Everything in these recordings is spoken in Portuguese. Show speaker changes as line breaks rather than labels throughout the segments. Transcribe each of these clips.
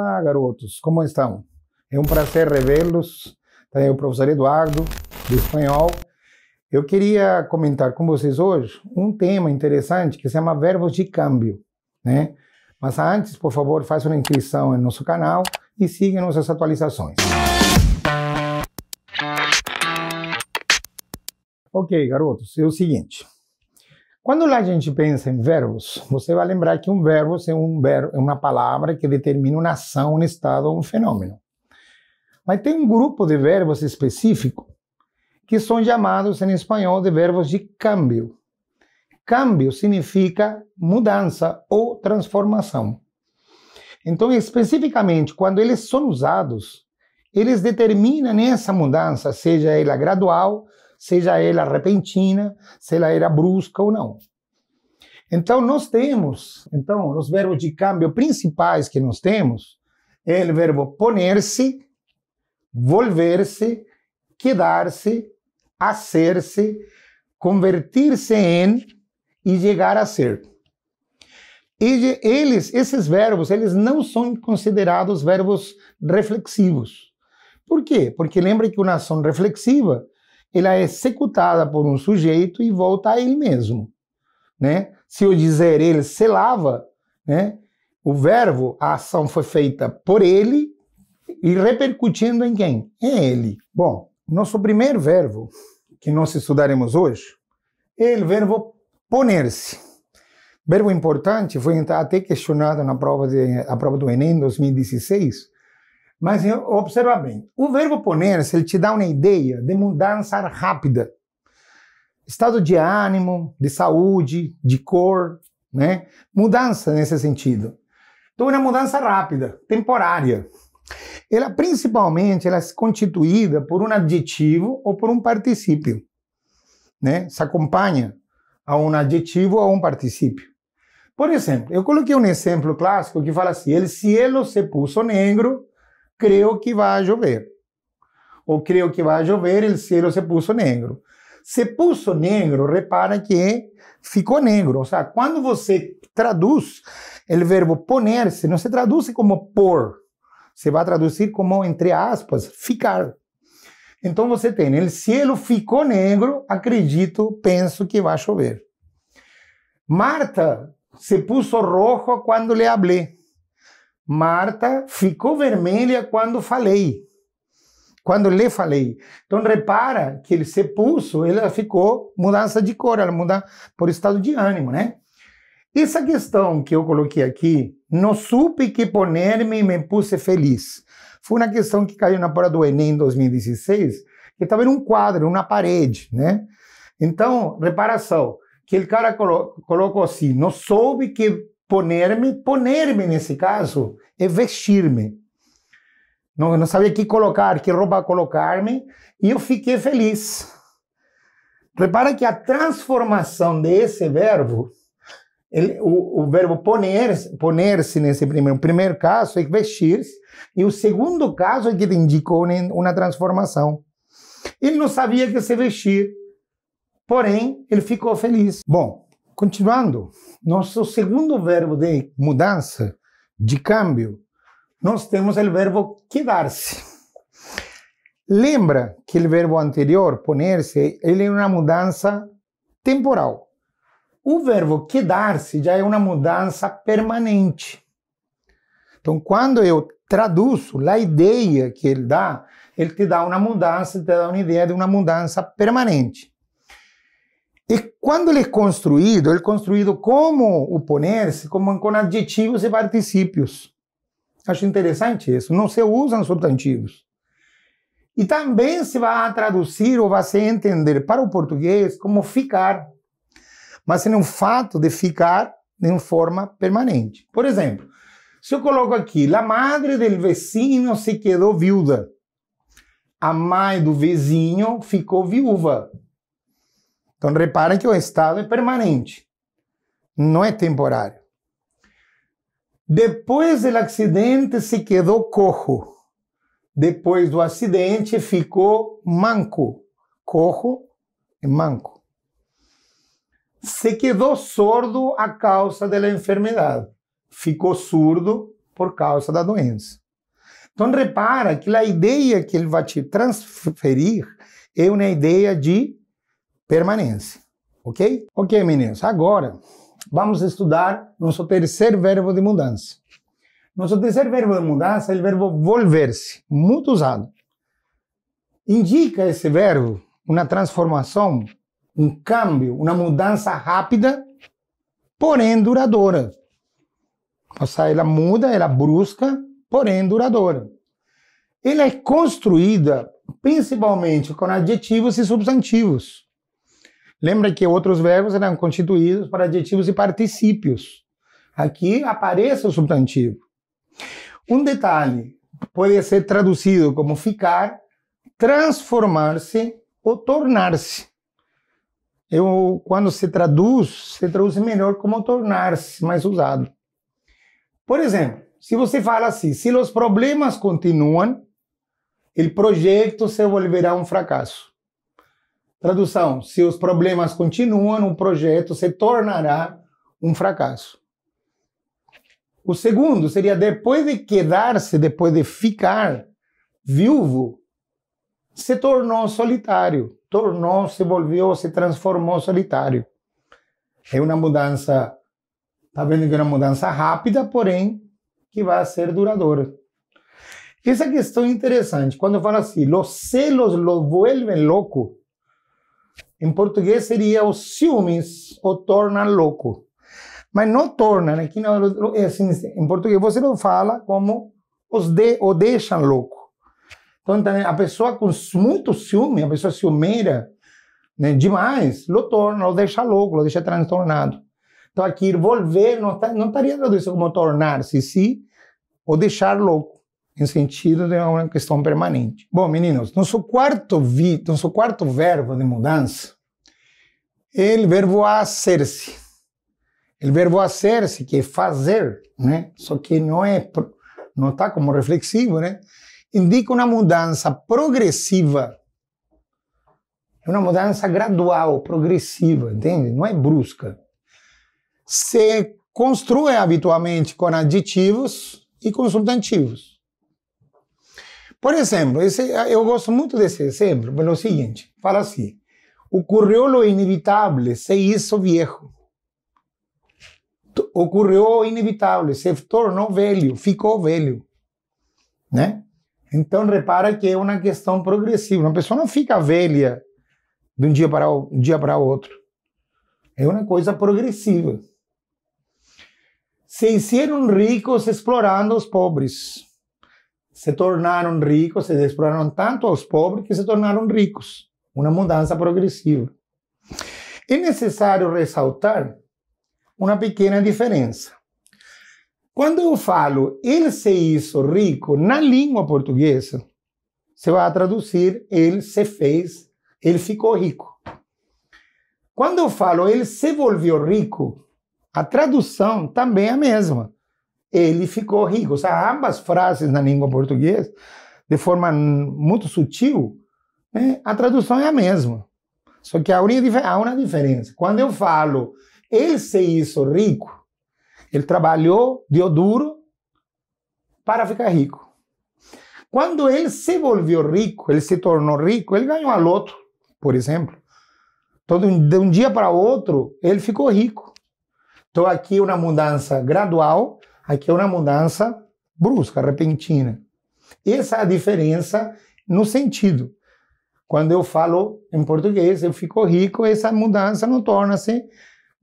Olá, garotos, como estão? É um prazer revê-los. Também o professor Eduardo, de espanhol. Eu queria comentar com vocês hoje um tema interessante que se chama verbos de câmbio, né? Mas antes, por favor, faça uma inscrição em nosso canal e siga nossas atualizações. Ok, garotos, é o seguinte. Quando a gente pensa em verbos, você vai lembrar que um verbo é um verbo, é uma palavra que determina uma ação, um estado, um fenômeno. Mas tem um grupo de verbos específico que são chamados em espanhol de verbos de câmbio. Câmbio significa mudança ou transformação. Então, especificamente, quando eles são usados, eles determinam essa mudança, seja ela gradual, seja ela repentina, seja ela brusca ou não. Então nós temos, então os verbos de câmbio principais que nós temos é o verbo poner-se, volver-se, quedar-se, hacer-se, convertir-se em e chegar a ser. E eles, esses verbos, eles não são considerados verbos reflexivos. Por quê? Porque lembra que uma ação reflexiva ela é executada por um sujeito e volta a ele mesmo. Né? Se eu dizer ele se lava, né? o verbo, a ação foi feita por ele e repercutindo em quem? Em ele. Bom, nosso primeiro verbo que nós estudaremos hoje é o verbo poner-se. Verbo importante foi até questionado na prova, de, a prova do Enem 2016, mas observa bem, o verbo ponerse, ele te dá uma ideia de mudança rápida. Estado de ânimo, de saúde, de cor, né? Mudança nesse sentido. Então, é uma mudança rápida, temporária. Ela principalmente ela é constituída por um adjetivo ou por um particípio, né? Se acompanha a um adjetivo ou a um particípio. Por exemplo, eu coloquei um exemplo clássico que fala assim: El cielo se puso negro Creio que vai chover. Ou creio que vai chover, o cielo se puso negro. Se puso negro, repara que ficou negro. Ou seja, quando você traduz o verbo poner-se, não se traduz como por. Você vai traduzir como, entre aspas, ficar. Então você tem, o cielo ficou negro, acredito, penso que vai chover. Marta se puso rojo quando le hablé. Marta ficou vermelha quando falei, quando lhe falei. Então repara que ele se pulso, ela ficou mudança de cor, ela muda por estado de ânimo, né? Essa questão que eu coloquei aqui, não supe que poner-me e me puse feliz. Foi uma questão que caiu na prova do Enem em 2016, que estava em um quadro, uma parede, né? Então, reparação, que o cara colo colocou assim, não soube que poner-me, poner-me nesse caso, é vestir-me. Não, não sabia que colocar, que roupa colocar-me, e eu fiquei feliz. Repara que a transformação desse verbo, ele, o, o, verbo poner-se poner nesse primeiro, primeiro caso é vestir-se, e o segundo caso é que indicou uma transformação. Ele não sabia que se vestir, porém, ele ficou feliz. Bom, Continuando, nosso segundo verbo de mudança, de câmbio, nós temos o verbo quedar-se. Lembra que o verbo anterior, poner-se, ele é uma mudança temporal. O verbo quedar-se já é uma mudança permanente. Então, quando eu traduzo a ideia que ele dá, ele te dá uma mudança, te dá uma ideia de uma mudança permanente. E quando ele é construído, ele é construído como oponente, como com adjetivos e particípios. Acho interessante isso. Não se usam substantivos. E também se vai traduzir ou vai se entender para o português como ficar, mas é um fato de ficar de uma forma permanente. Por exemplo, se eu coloco aqui, a madre do vizinho se quedou viúva. A mãe do vizinho ficou viúva. Então, reparem que o estado é permanente, não é temporário. Depois do acidente, se quedou cojo. Depois do acidente, ficou manco. Cojo e manco. Se quedou sordo a causa da enfermidade. Ficou surdo por causa da doença. Então, repara que a ideia que ele vai te transferir é uma ideia de permanência. Ok? Ok, meninos. Agora vamos estudar nosso terceiro verbo de mudança. Nosso terceiro verbo de mudança é o verbo volver-se, muito usado. Indica esse verbo uma transformação, um câmbio, uma mudança rápida, porém duradoura. Ou seja, ela muda, ela brusca, porém duradoura. Ela é construída principalmente com adjetivos e substantivos. Lembra que outros verbos eram constituídos por adjetivos e particípios. Aqui aparece o substantivo. Um detalhe pode ser traduzido como ficar, transformar-se ou tornar-se. Eu, quando se traduz, se traduz melhor como tornar-se, mais usado. Por exemplo, se você fala assim, se os problemas continuam, o projeto se volverá um fracasso. Tradução: se os problemas continuam, o projeto se tornará um fracasso. O segundo seria depois de quedar-se, depois de ficar viúvo, se tornou solitário, tornou, se volveu, se transformou solitário. É uma mudança, tá vendo que é uma mudança rápida, porém que vai ser duradoura. Essa questão é interessante. Quando fala assim, os celos lo vuelven louco. Em português seria os ciúmes o torna louco. Mas não torna, né? aqui não, é assim, em português você não fala como os de, o deixam louco. Então, a pessoa com muito ciúme, a pessoa ciumeira, né, demais, o torna, o deixa louco, o deixa transtornado. Então aqui, volver não, tá, não estaria traduzido como tornar-se, sim, ou deixar louco em sentido de uma questão permanente. Bom, meninos, nosso quarto, vi, nosso quarto verbo de mudança é o verbo a ser se O verbo a ser se que é fazer, né? só que não é não está como reflexivo, né? indica uma mudança progressiva, é uma mudança gradual, progressiva, entende? Não é brusca. Se construi habitualmente com adjetivos e com substantivos. Por exemplo, esse, ah, eu gosto muito desse exemplo pelo é seguinte: fala assim. Ocorreu o inevitável, se isso viejo. Ocorreu o inevitável, se tornou velho, ficou velho. Né? Então, repara que é uma questão progressiva. Uma pessoa não fica velha de um dia para o um dia para outro. É uma coisa progressiva. Se hicieron ricos explorando os pobres se tornaram ricos, se exploraram tanto aos pobres que se tornaram ricos. Uma mudança progressiva. É necessário ressaltar uma pequena diferença. Quando eu falo ele se hizo rico na língua portuguesa, você vai traduzir ele se fez, ele ficou rico. Quando eu falo ele se volviu rico, a tradução também é a mesma ele ficou rico. Ou seja, ambas frases na língua portuguesa, de forma muito sutil, né, a tradução é a mesma. Só que há uma diferença. Quando eu falo, ele se hizo rico, ele trabalhou, deu duro para ficar rico. Quando ele se volviu rico, ele se tornou rico, ele ganhou a loto, por exemplo. Todo, de um dia para outro, ele ficou rico. Estou aqui uma mudança gradual Aqui é uma mudança brusca, repentina. Essa é a diferença no sentido. Quando eu falo em português, eu fico rico, essa mudança não torna-se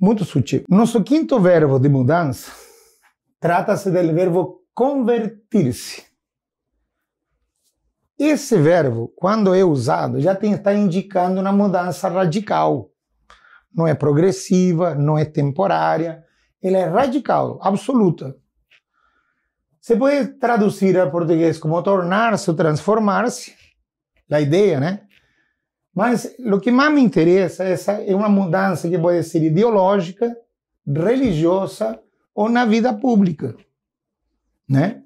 muito sutil. Nosso quinto verbo de mudança trata-se do verbo convertir-se. Esse verbo, quando é usado, já tem, está indicando uma mudança radical. Não é progressiva, não é temporária, ela é radical, absoluta. Se pode traduzir a português como tornar-se ou transformar-se, a ideia, né? Mas o que mais me interessa essa é uma mudança que pode ser ideológica, religiosa ou na vida pública, né?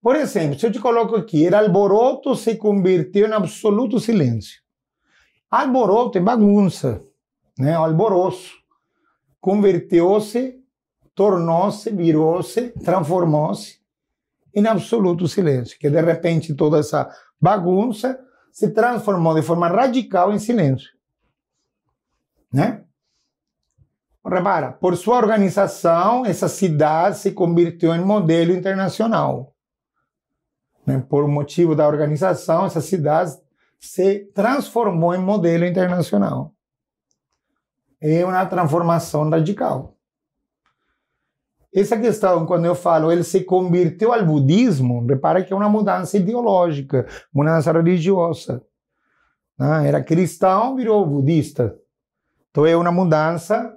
Por exemplo, se eu te coloco aqui, era alboroto se converteu em absoluto silêncio. Alboroto é bagunça, né? alboroço. Converteu-se, tornou-se, virou-se, transformou-se em absoluto silêncio, que de repente toda essa bagunça se transformou de forma radical em silêncio. Né? Repara, por sua organização, essa cidade se convirtiu em modelo internacional. Né? Por motivo da organização, essa cidade se transformou em modelo internacional. É uma transformação radical. Essa questão, quando eu falo, ele se converteu ao budismo, repara que é uma mudança ideológica, mudança religiosa. Né? Era cristão, virou budista. Então é uma mudança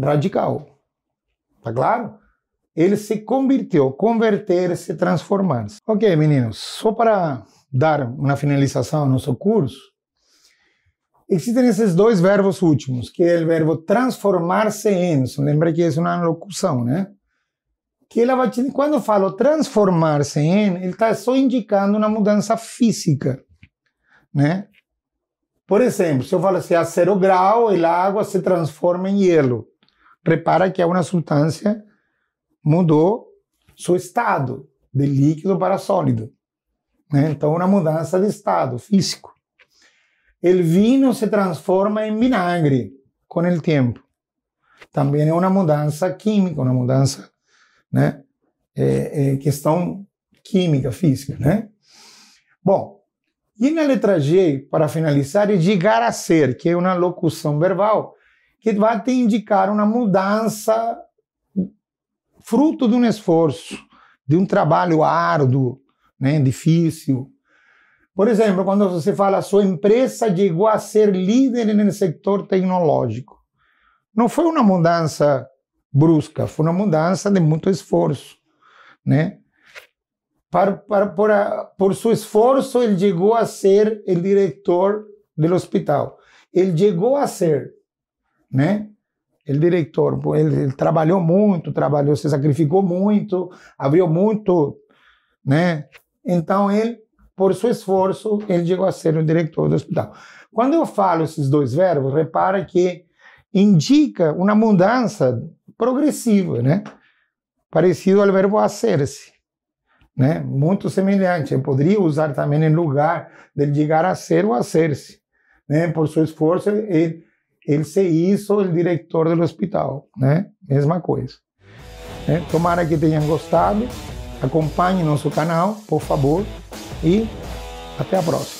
radical. Tá claro? Ele se converteu, converter-se, transformar-se. Ok, meninos, só para dar uma finalização ao nosso curso, Existem esses dois verbos últimos, que é o verbo transformar-se em. Lembra que isso é uma locução, né? Que ela vai te, quando eu falo transformar-se em, ele está só indicando uma mudança física, né? Por exemplo, se eu falo assim, a zero grau, a água se transforma em gelo. Repara que é uma substância mudou seu estado de líquido para sólido. Né? Então, uma mudança de estado físico. O vinho se transforma em vinagre com o tempo. Também é uma mudança química, uma mudança, né? É, eh, é eh, questão química, física, né? Bom, e na letra G, para finalizar, é chegar a ser, que é uma locução verbal que vai te indicar uma mudança fruto de um esforço, de um trabalho árduo, né, difícil, por exemplo, quando você fala, sua empresa chegou a ser líder no setor tecnológico. Não foi uma mudança brusca, foi uma mudança de muito esforço, né? Para, para, por, a, por seu esforço, ele chegou a ser o diretor do hospital. Ele chegou a ser, né? O diretor, ele, ele, trabalhou muito, trabalhou, se sacrificou muito, abriu muito, né? Então ele por seu esforço, ele chegou a ser o diretor do hospital. Quando eu falo esses dois verbos, repara que indica uma mudança progressiva, né? Parecido ao verbo hacer-se, né? Muito semelhante. Eu poderia usar também em lugar de chegar a ser o hacer-se, né? Por seu esforço, ele, ele se hizo o diretor do hospital, né? Mesma coisa. Né? Tomara que tenham gostado. Acompanhe nosso canal, por favor e até a próxima.